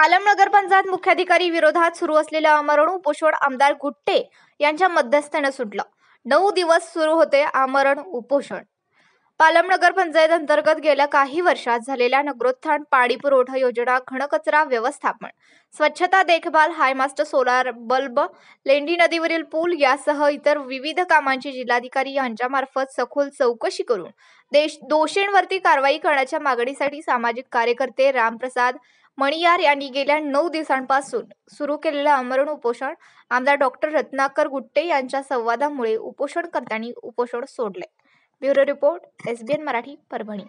पालम नगर पंचायत मुख्याधिकारी विरोधात सुरू असलेलं आमरण उपोषण आमदार गुट्टे यांच्या मध्यस्थानं सुटलं नऊ दिवस सुरू होते आमरण उपोषण पालम नगर पंचायत अंतर्गत गेल्या काही वर्षात झालेल्या नगरोत्थान पाणी पुरवठा योजना घनकचरा व्यवस्थापन स्वच्छता देखभाल हायमास्टर सोलार बल्ब लेंडी नदीवरील पूल यासह इतर विविध कामांची जिल्हाधिकारी यांच्या मार्फत सखोल चौकशी करून देश दोषींवरती कारवाई करण्याच्या मागणीसाठी सामाजिक कार्यकर्ते रामप्रसाद मणियार यांनी गेल्या नऊ दिवसांपासून सुरू केलेलं अमरण उपोषण आमदार डॉक्टर रत्नाकर गुट्टे यांच्या संवादामुळे उपोषणकर्त्यांनी उपोषण सोडले bureau report S N Marathi Parbhani